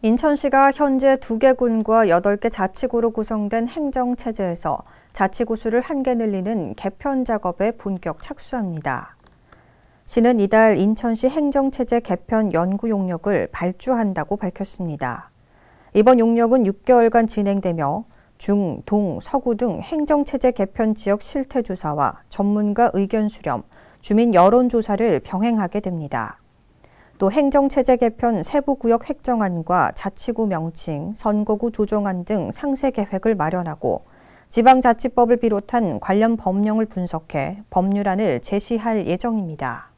인천시가 현재 두 개 군과 여덟 개 자치구로 구성된 행정체제에서 자치구 수를 한 개 늘리는 개편 작업에 본격 착수합니다. 시는 이달 인천시 행정체제 개편 연구 용역을 발주한다고 밝혔습니다. 이번 용역은 6개월간 진행되며 중, 동, 서구 등 행정체제 개편 지역 실태조사와 전문가 의견 수렴, 주민 여론조사를 병행하게 됩니다. 또 행정체제 개편 세부구역 획정안과 자치구 명칭, 선거구 조정안 등 상세 계획을 마련하고 지방자치법을 비롯한 관련 법령을 분석해 법률안을 제시할 예정입니다.